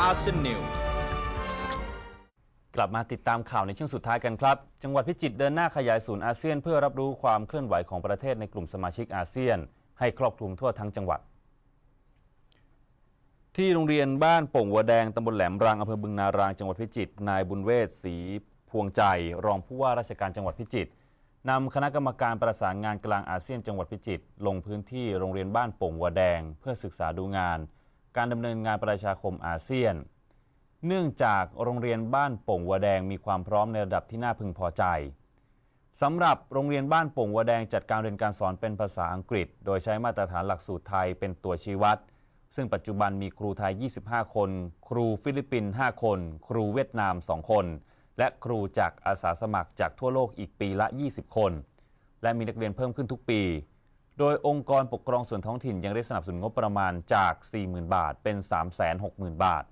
อาเซเยนิวกลับมาติดตามข่าวในช่วงสุดท้ายกันครับ จังหวัดพิจิตรเดินหน้าขยายศูนย์อาเซียนเพื่อรับรู้ความเคลื่อนไหวของประเทศในกลุ่มสมาชิกอาเซียน ให้ครอบคลุมทั่วทั้งจังหวัด ที่โรงเรียนบ้านโป่งวัวแดงตำบลแหลมรังอำเภอบึงนาราง จังหวัดพิจิตร นายบุญเวศศรีพวงใจ รองผู้ว่าราชการจังหวัดพิจิตรนำคณะกรรมการประสานงานกลางอาเซียนจังหวัดพิจิตรลงพื้นที่โรงเรียนบ้านโป่งวัวแดงเพื่อศึกษาดูงานการดำเนินงานประชาคมอาเซียน เนื่องจากโรงเรียนบ้านโป่งวัวแดงมีความพร้อมในระดับที่น่าพึงพอใจ สำหรับโรงเรียนบ้านโป่งวัวแดงจัดการเรียนการสอนเป็นภาษาอังกฤษ โดยใช้มาตรฐานหลักสูตรไทยเป็นตัวชี้วัด ซึ่งปัจจุบันมีครูไทย 25คน ครูฟิลิปปินส์ 5 คน ครูเวียดนาม 2 คน และครูจากอาสาสมัครจากทั่วโลกอีกปีละ 20 คน และมีนักเรียนเพิ่มขึ้นทุกปีโดยองค์กรปกครองส่วนท้องถิ่นยังได้สนับสนุนงบประมาณจาก 40,000 บาทเป็น 360,000 บาท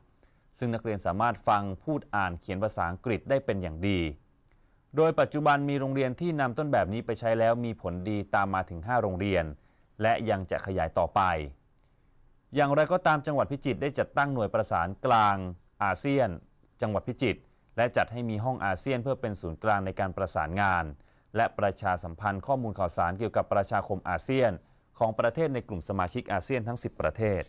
ซึ่งนักเรียนสามารถฟังพูดอ่านเขียนภาษาอังกฤษได้เป็นอย่างดี โดยปัจจุบันมีโรงเรียนที่นำต้นแบบนี้ไปใช้แล้วมีผลดีตามมาถึง 5 โรงเรียน และยังจะขยายต่อไป อย่างไรก็ตามจังหวัดพิจิตรได้จัดตั้งหน่วยประสานกลาง อาเซียน จังหวัดพิจิตรและจัดให้มีห้องอาเซียนเพื่อเป็นศูนย์กลางในการประสานงานและประชาสัมพันธ์ข้อมูลข่าวสารเกี่ยวกับประชาคมอาเซียน ของประเทศในกลุ่มสมาชิกอาเซียนทั้ง 10 ประเทศ